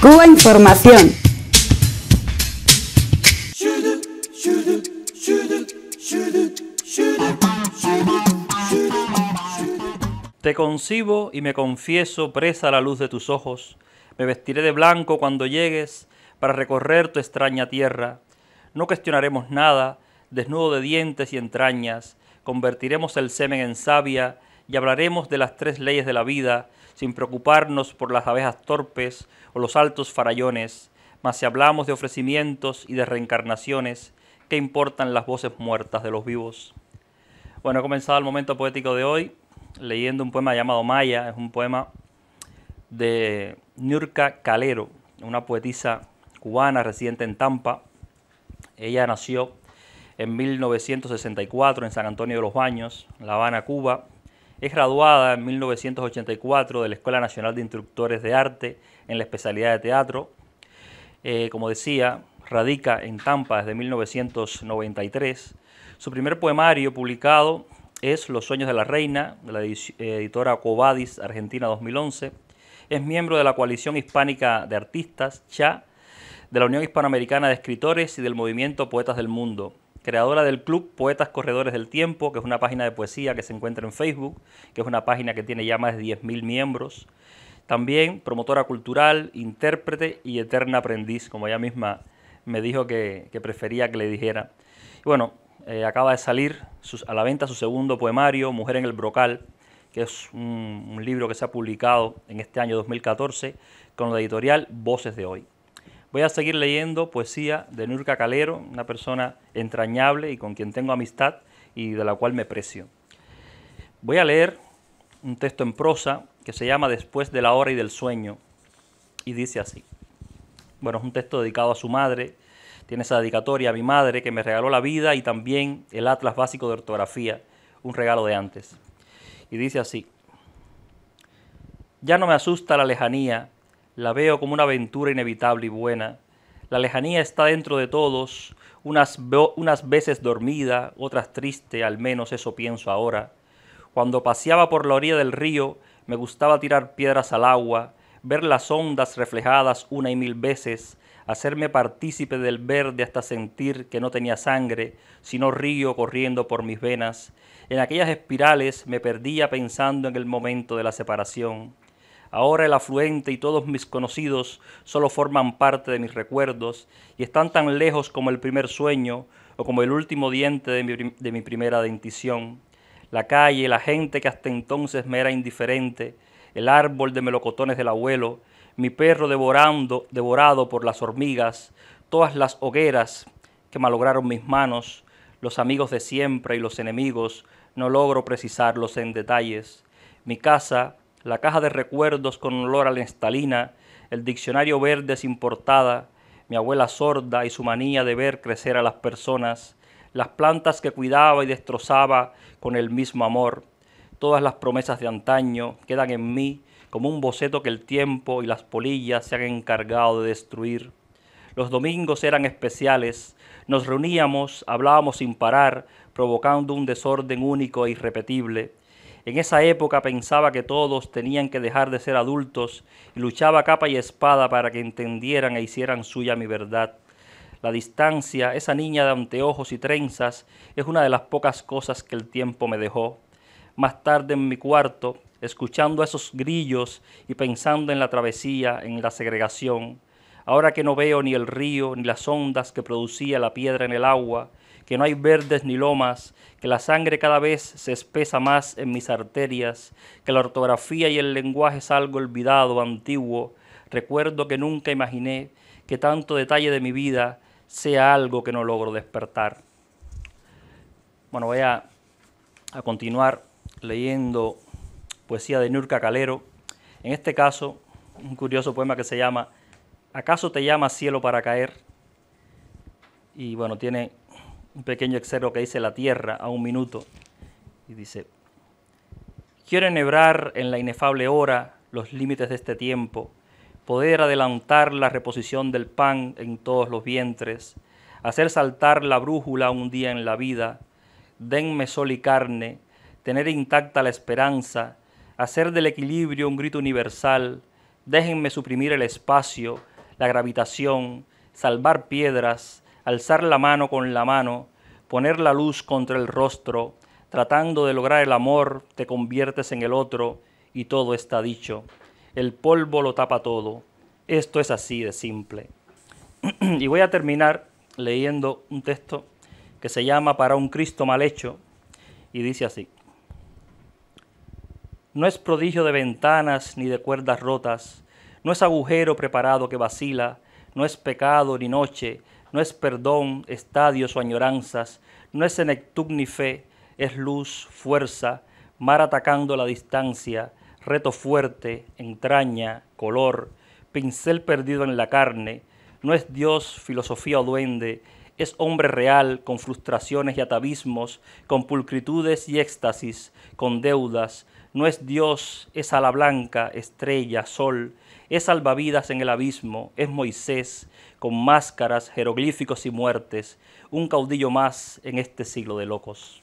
Cuba Información. Te concibo y me confieso presa a la luz de tus ojos. Me vestiré de blanco cuando llegues para recorrer tu extraña tierra. No cuestionaremos nada, desnudo de dientes y entrañas. Convertiremos el semen en savia y hablaremos de las tres leyes de la vida, sin preocuparnos por las abejas torpes o los altos farallones, mas si hablamos de ofrecimientos y de reencarnaciones, ¿qué importan las voces muertas de los vivos? Bueno, he comenzado el momento poético de hoy leyendo un poema llamado Maya, es un poema de Nurka Calero, una poetisa cubana residente en Tampa. Ella nació en 1964 en San Antonio de los Baños, La Habana, Cuba, es graduada en 1984 de la Escuela Nacional de Instructores de Arte en la especialidad de teatro. Eh, como decía, radica en Tampa desde 1993. Su primer poemario publicado es Los Sueños de la Reina, de la eh, editora Covadis Argentina 2011. Es miembro de la Coalición Hispánica de Artistas, CHA, de la Unión Hispanoamericana de Escritores y del Movimiento Poetas del Mundo creadora del club Poetas Corredores del Tiempo, que es una página de poesía que se encuentra en Facebook, que es una página que tiene ya más de 10.000 miembros. También promotora cultural, intérprete y eterna aprendiz, como ella misma me dijo que, prefería que le dijera. bueno, eh, acaba de salir a la venta su segundo poemario, Mujer en el Brocal, que es un libro que se ha publicado en este año 2014 con la editorial Voces de Hoy. Voy a seguir leyendo poesía de Nurka Calero, una persona entrañable y con quien tengo amistad y de la cual me precio. Voy a leer un texto en prosa que se llama Después de la hora y del sueño y dice así. Bueno, es un texto dedicado a su madre, tiene esa dedicatoria a mi madre que me regaló la vida y también el Atlas Básico de Ortografía, un regalo de antes. Y dice así, ya no me asusta la lejanía la veo como una aventura inevitable y buena. La lejanía está dentro de todos, unas, unas veces dormida, otras triste, al menos eso pienso ahora. Cuando paseaba por la orilla del río, me gustaba tirar piedras al agua, ver las ondas reflejadas una y mil veces, hacerme partícipe del verde hasta sentir que no tenía sangre, sino río corriendo por mis venas. En aquellas espirales me perdía pensando en el momento de la separación. Ahora el afluente y todos mis conocidos solo forman parte de mis recuerdos y están tan lejos como el primer sueño o como el último diente de mi, primera dentición. La calle, la gente que hasta entonces me era indiferente, el árbol de melocotones del abuelo, mi perro devorando, devorado por las hormigas, todas las hogueras que malograron mis manos, los amigos de siempre y los enemigos, no logro precisarlos en detalles. Mi casa, la caja de recuerdos con olor a la estalina, el diccionario verde sin portada, mi abuela sorda y su manía de ver crecer a las personas, las plantas que cuidaba y destrozaba con el mismo amor. Todas las promesas de antaño quedan en mí como un boceto que el tiempo y las polillas se han encargado de destruir. Los domingos eran especiales, nos reuníamos, hablábamos sin parar, provocando un desorden único e irrepetible. En esa época pensaba que todos tenían que dejar de ser adultos y luchaba capa y espada para que entendieran e hicieran suya mi verdad. La distancia, esa niña de anteojos y trenzas, es una de las pocas cosas que el tiempo me dejó. Más tarde en mi cuarto, escuchando esos grillos y pensando en la travesía, en la segregación, ahora que no veo ni el río ni las ondas que producía la piedra en el agua, que no hay verdes ni lomas, que la sangre cada vez se espesa más en mis arterias, que la ortografía y el lenguaje es algo olvidado, antiguo. Recuerdo que nunca imaginé que tanto detalle de mi vida sea algo que no logro despertar. Bueno, voy a, continuar leyendo poesía de Nurka Calero. En este caso, un curioso poema que se llama ¿Acaso te llama cielo para caer? Y bueno, tiene un pequeño excervo que dice La Tierra a un minuto, y dice, quiero enhebrar en la inefable hora los límites de este tiempo, poder adelantar la reposición del pan en todos los vientres, hacer saltar la brújula un día en la vida, denme sol y carne, tener intacta la esperanza, hacer del equilibrio un grito universal, déjenme suprimir el espacio, la gravitación, salvar piedras, alzar la mano con la mano, poner la luz contra el rostro, tratando de lograr el amor, te conviertes en el otro y todo está dicho. El polvo lo tapa todo. Esto es así de simple. y voy a terminar leyendo un texto que se llama Para un Cristo mal hecho y dice así. No es prodigio de ventanas ni de cuerdas rotas, no es agujero preparado que vacila, no es pecado ni noche, no es perdón, estadios o añoranzas, no es senectud ni fe, es luz, fuerza, mar atacando la distancia, reto fuerte, entraña, color, pincel perdido en la carne, no es Dios, filosofía o duende, es hombre real, con frustraciones y atavismos, con pulcritudes y éxtasis, con deudas, no es Dios, es ala blanca, estrella, sol, es salvavidas en el abismo, es Moisés, con máscaras, jeroglíficos y muertes, un caudillo más en este siglo de locos.